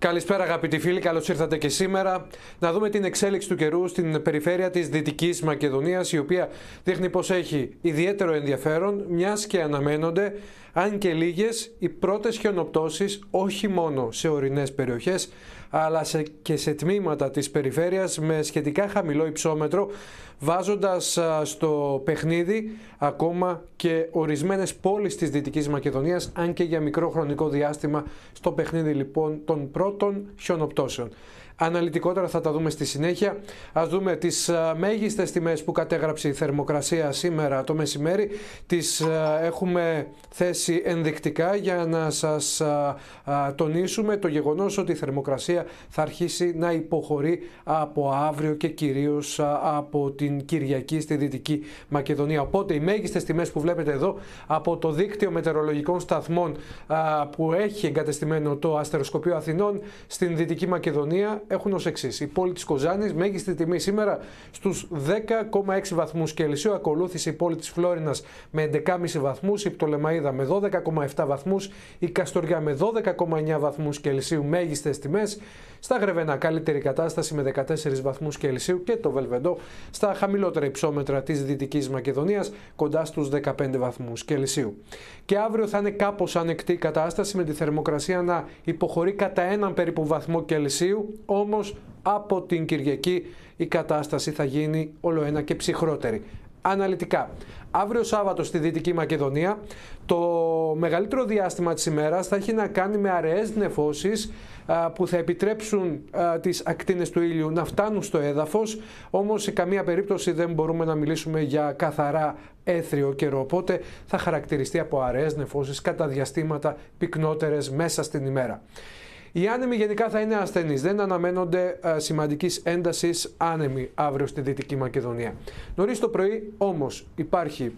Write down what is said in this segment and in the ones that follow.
Καλησπέρα αγαπητοί φίλοι, καλώς ήρθατε και σήμερα. Να δούμε την εξέλιξη του καιρού στην περιφέρεια της Δυτικής Μακεδονίας, η οποία δείχνει πως έχει ιδιαίτερο ενδιαφέρον, μιας και αναμένονται, αν και λίγες, οι πρώτες χιονοπτώσεις, όχι μόνο σε ορεινές περιοχές, αλλά και σε τμήματα της περιφέρειας με σχετικά χαμηλό υψόμετρο, βάζοντας στο παιχνίδι ακόμα και ορισμένες πόλεις της Δυτικής Μακεδονίας, αν και για μικρό χρονικό διάστημα στο παιχνίδι λοιπόν των πρώτων πρώτων χιονοπτώσεων. Αναλυτικότερα θα τα δούμε στη συνέχεια. Ας δούμε τις ε, μέγιστες τιμές που κατέγραψε η θερμοκρασία σήμερα το μεσημέρι. Τις ε, έχουμε θέσει ενδεικτικά για να σας ε, τονίσουμε το γεγονός ότι η θερμοκρασία θα αρχίσει να υποχωρεί από αύριο και κυρίως από την Κυριακή στη Δυτική Μακεδονία. Οπότε οι μέγιστες τιμές που βλέπετε εδώ από το δίκτυο μετεωρολογικών σταθμών που έχει εγκατεστημένο το Αστεροσκοπείο Αθηνών στην Δυτική Μακεδονία έχουν ως εξής. Η πόλη της Κοζάνης, μέγιστη τιμή σήμερα στους 10,6 βαθμούς Κελσίου. Ακολούθησε η πόλη της Φλόρινας με 11,5 βαθμούς, η Πτολεμαίδα με 12,7 βαθμούς, η Καστοριά με 12,9 βαθμούς Κελσίου, μέγιστες τιμές. Στα Γρεβενά, καλύτερη κατάσταση με 14 βαθμούς Κελσίου και το Βελβεντό στα χαμηλότερα υψόμετρα της Δυτικής Μακεδονίας κοντά στους 15 βαθμούς Κελσίου. Και αύριο θα είναι κάπως ανεκτή κατάσταση με τη θερμοκρασία να υποχωρεί κατά έναν περίπου βαθμό Κελσίου όμως από την Κυριακή η κατάσταση θα γίνει όλο ένα και ψυχρότερη. Αναλυτικά, αύριο Σάββατο στη Δυτική Μακεδονία το μεγαλύτερο διάστημα της ημέρας θα έχει να κάνει με αραιές νεφώσεις που θα επιτρέψουν τις ακτίνες του ήλιου να φτάνουν στο έδαφος, όμως σε καμία περίπτωση δεν μπορούμε να μιλήσουμε για καθαρά έθριο καιρό, οπότε θα χαρακτηριστεί από αραιές νεφώσεις κατά διαστήματα πυκνότερες μέσα στην ημέρα. Οι άνεμοι γενικά θα είναι ασθενείς. Δεν αναμένονται ε, σημαντικής έντασης άνεμοι αύριο στη Δυτική Μακεδονία. Νωρίς το πρωί όμως υπάρχει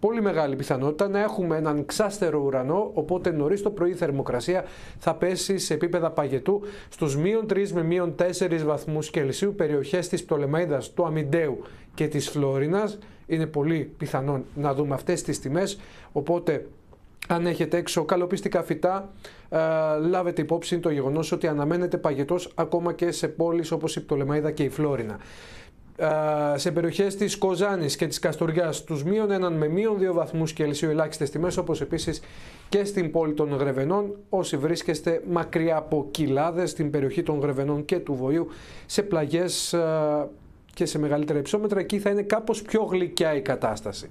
πολύ μεγάλη πιθανότητα να έχουμε έναν ξάστερο ουρανό, οπότε νωρίς το πρωί η θερμοκρασία θα πέσει σε επίπεδα παγετού στους μείον 3 με μείον 4 βαθμούς Κελσίου. Περιοχές της Πτολεμαίδα, του Αμιντέου και της Φλόρινας είναι πολύ πιθανόν να δούμε αυτές τις τιμές. Οπότε αν έχετε έξω καλοπιστικά φυτά, ε, λάβετε υπόψη το γεγονός ότι αναμένεται παγετός ακόμα και σε πόλεις όπως η Πτολεμαϊδα και η Φλόρινα ε, σε περιοχές της Κοζάνης και της Καστοριάς τους μείον έναν με μείον δύο βαθμούς Κελσίου ελάχιστες τιμές, όπως επίσης και στην πόλη των Γρεβενών. Όσοι βρίσκεστε μακριά από κοιλάδες στην περιοχή των Γρεβενών και του Βοηού, σε πλαγιές ε, και σε μεγαλύτερα υψόμετρα, εκεί θα είναι κάπως πιο γλυκιά η κατάσταση.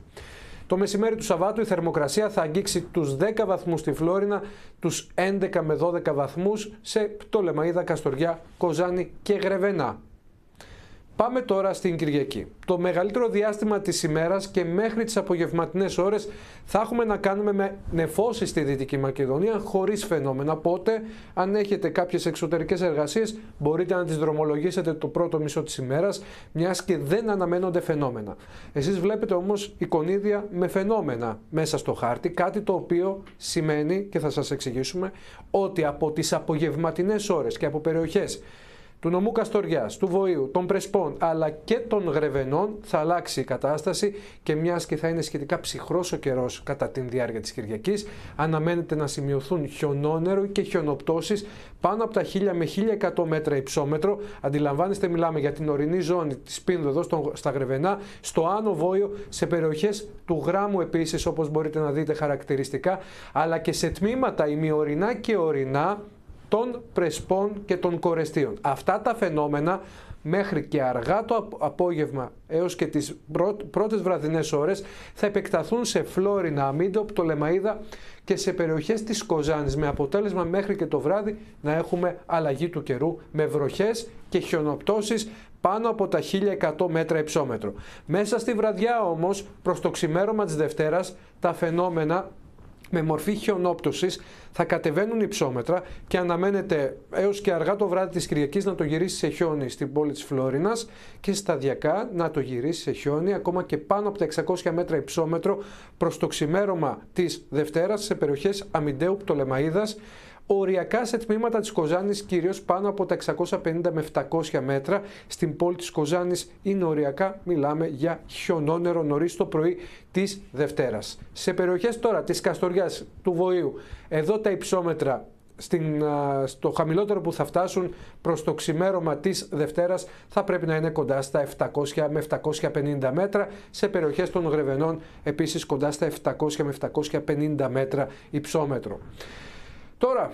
Το μεσημέρι του Σαββάτου η θερμοκρασία θα αγγίξει τους 10 βαθμούς στη Φλόρινα, τους 11 με 12 βαθμούς σε Πτολεμαίδα, Καστοριά, Κοζάνη και Γρεβένα. Πάμε τώρα στην Κυριακή. Το μεγαλύτερο διάστημα της ημέρας και μέχρι τις απογευματινές ώρες θα έχουμε να κάνουμε με νεφώσεις στη Δυτική Μακεδονία χωρίς φαινόμενα. οπότε αν έχετε κάποιες εξωτερικές εργασίες, μπορείτε να τις δρομολογήσετε το πρώτο μισό της ημέρας, μιας και δεν αναμένονται φαινόμενα. Εσείς βλέπετε όμως εικονίδια με φαινόμενα μέσα στο χάρτη, κάτι το οποίο σημαίνει, και θα σας εξηγήσουμε, ότι από τις απογευματινές ώρες και από περιοχές του νομού Καστοριάς, του Βοΐου, των Πρεσπών αλλά και των Γρεβενών θα αλλάξει η κατάσταση και μιας και θα είναι σχετικά ψυχρός ο καιρός κατά την διάρκεια της Κυριακής, αναμένεται να σημειωθούν χιονόνερο και χιονοπτώσεις πάνω από τα 1000 με 1100 μέτρα υψόμετρο. Αντιλαμβάνεστε, μιλάμε για την ορεινή ζώνη της Πίνδου εδώ στα Γρεβενά, στο Άνω Βόιο, σε περιοχές του Γράμμου επίσης, όπως μπορείτε να δείτε χαρακτηριστικά, αλλά και σε τμήματα ημιορεινά και ορεινά των Πρεσπών και των Κορεστίων. Αυτά τα φαινόμενα μέχρι και αργά το απόγευμα έως και τις πρώτες βραδινές ώρες θα επεκταθούν σε Φλόρινα, Αμίντο, Πτολεμαίδα και σε περιοχές της Κοζάνης με αποτέλεσμα μέχρι και το βράδυ να έχουμε αλλαγή του καιρού με βροχές και χιονοπτώσεις πάνω από τα 1100 μέτρα υψόμετρο. Μέσα στη βραδιά όμως προς το ξημέρωμα της Δευτέρας τα φαινόμενα με μορφή χιονόπτωσης θα κατεβαίνουν υψόμετρα και αναμένεται έως και αργά το βράδυ της Κυριακής να το γυρίσει σε χιόνι στην πόλη της Φλόρινας και σταδιακά να το γυρίσει σε χιόνι ακόμα και πάνω από τα 600 μέτρα υψόμετρο προς το ξημέρωμα της Δευτέρας σε περιοχές Αμιντέου Πτολεμαίδα οριακά σε τμήματα της Κοζάνης κυρίως πάνω από τα 650 με 700 μέτρα. Στην πόλη της Κοζάνης είναι οριακά, μιλάμε για χιονόνερο νωρίς το πρωί της Δευτέρας. Σε περιοχές τώρα της Καστοριάς, του Βοΐου, εδώ τα υψόμετρα στην, στο χαμηλότερο που θα φτάσουν προς το ξημέρωμα της Δευτέρας θα πρέπει να είναι κοντά στα 700 με 750 μέτρα. Σε περιοχές των Γρεβενών επίσης κοντά στα 700 με 750 μέτρα υψόμετρο. Τώρα,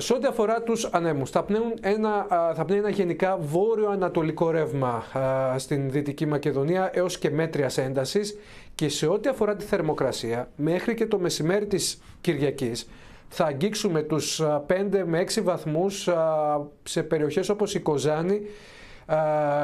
σε ό,τι αφορά τους ανέμους, θα, ένα, θα πνέει ένα γενικά βόρειο-ανατολικό ρεύμα στην Δυτική Μακεδονία έως και μέτρια έντασης και σε ό,τι αφορά τη θερμοκρασία, μέχρι και το μεσημέρι της Κυριακής θα αγγίξουμε τους 5 με 6 βαθμούς σε περιοχές όπως η Κοζάνη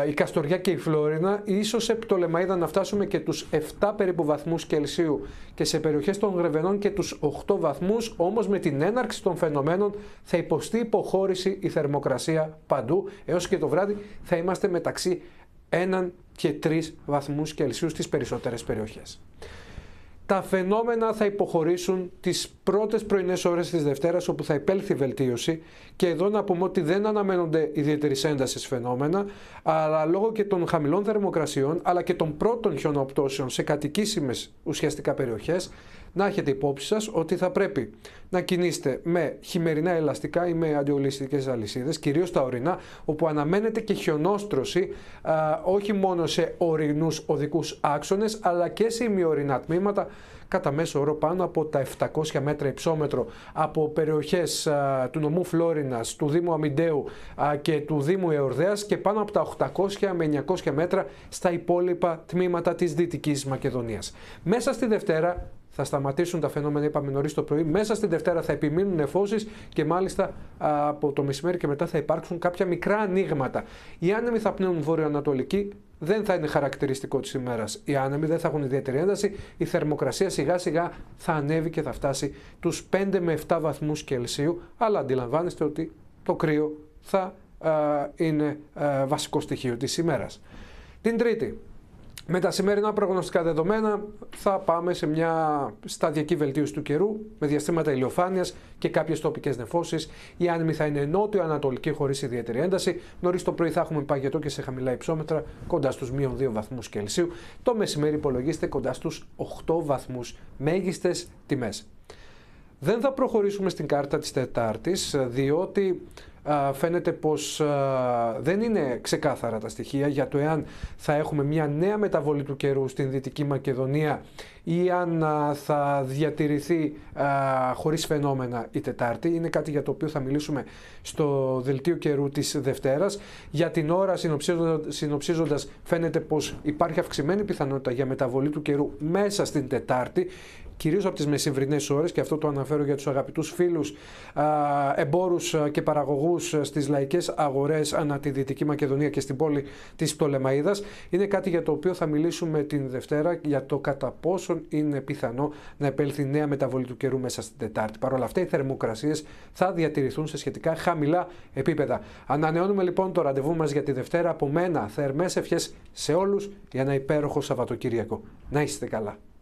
η Καστοριά και η Φλόρινα, ίσως σε Πτολεμαίδα να φτάσουμε και τους 7 περίπου βαθμούς Κελσίου και σε περιοχές των Γρεβενών και τους 8 βαθμούς, όμως με την έναρξη των φαινομένων θα υποστεί υποχώρηση η θερμοκρασία παντού, έως και το βράδυ θα είμαστε μεταξύ 1 και 3 βαθμούς Κελσίου στις περισσότερες περιοχές τα φαινόμενα θα υποχωρήσουν τις πρώτες πρωινές ώρες της Δευτέρας όπου θα υπέλθει βελτίωση και εδώ να πούμε ότι δεν αναμένονται ιδιαίτερη ένταση φαινόμενα αλλά λόγω και των χαμηλών θερμοκρασιών αλλά και των πρώτων χιονοπτώσεων σε κατοικήσιμες ουσιαστικά περιοχές να έχετε υπόψη σας ότι θα πρέπει να κινήσετε με χειμερινά ελαστικά ή με αντιολυστικές αλυσίδες, κυρίως τα ορεινά, όπου αναμένεται και χιονόστρωση όχι μόνο σε ορεινούς οδικούς άξονες, αλλά και σε ημιορεινά τμήματα, κατά μέσο όρο πάνω από τα 700 μέτρα υψόμετρο από περιοχές του νομού Φλόρινας, του Δήμου Αμιντέου και του Δήμου Εορδέας και πάνω από τα 800 με 900 μέτρα στα υπόλοιπα τμήματα της Δυτικής Μακεδονίας. Μέσα στη Δευτέρα θα σταματήσουν τα φαινόμενα, είπαμε νωρίς το πρωί. Μέσα στην Δευτέρα θα επιμείνουν εφώσει και μάλιστα από το μεσημέρι και μετά θα υπάρξουν κάποια μικρά ανοίγματα. Οι άνεμοι θα πνέουν δεν θα είναι χαρακτηριστικό της ημέρας. Οι άνεμοι δεν θα έχουν ιδιαίτερη ένταση. Η θερμοκρασία σιγά σιγά θα ανέβει και θα φτάσει τους 5 με 7 βαθμούς Κελσίου. Αλλά αντιλαμβάνεστε ότι το κρύο θα είναι βασικό στοιχείο της ημέρας. Την Τρίτη, με τα σημερινά προγνωστικά δεδομένα θα πάμε σε μια σταδιακή βελτίωση του καιρού με διαστήματα ηλιοφάνειας και κάποιες τοπικές νεφώσεις. Η άνεμη θα είναι νότιο-ανατολική χωρίς ιδιαίτερη ένταση. Νωρίς το πρωί θα έχουμε παγετό και σε χαμηλά υψόμετρα κοντά στους μείον 2 βαθμούς Κελσίου. Το μεσημέρι υπολογίστε κοντά στους 8 βαθμούς μέγιστες τιμές. Δεν θα προχωρήσουμε στην κάρτα της Τετάρτης, διότι φαίνεται πως δεν είναι ξεκάθαρα τα στοιχεία για το εάν θα έχουμε μια νέα μεταβολή του καιρού στην Δυτική Μακεδονία ή αν θα διατηρηθεί χωρίς φαινόμενα η Τετάρτη. Είναι κάτι για το οποίο θα μιλήσουμε στο Δελτίο Καιρού της Δευτέρας. Για την ώρα συνοψίζοντας, συνοψίζοντας φαίνεται πως υπάρχει αυξημένη πιθανότητα για μεταβολή του καιρού μέσα στην Τετάρτη κυρίως από τις μεσημβρινές ώρες, και αυτό το αναφέρω για τους αγαπητούς φίλους εμπόρου και παραγωγούς στις λαϊκές αγορές ανά τη Δυτική Μακεδονία και στην πόλη της Πτολεμαίδα. Είναι κάτι για το οποίο θα μιλήσουμε την Δευτέρα για το κατά πόσον είναι πιθανό να επέλθει νέα μεταβολή του καιρού μέσα στην Τετάρτη. Παρ' όλα αυτά, οι θερμοκρασίες θα διατηρηθούν σε σχετικά χαμηλά επίπεδα. Ανανεώνουμε λοιπόν το ραντεβού μας για τη Δευτέρα. Από μένα, θερμές ευχές σε όλους για ένα υπέροχο Σαββατοκύριακο. Να είστε καλά.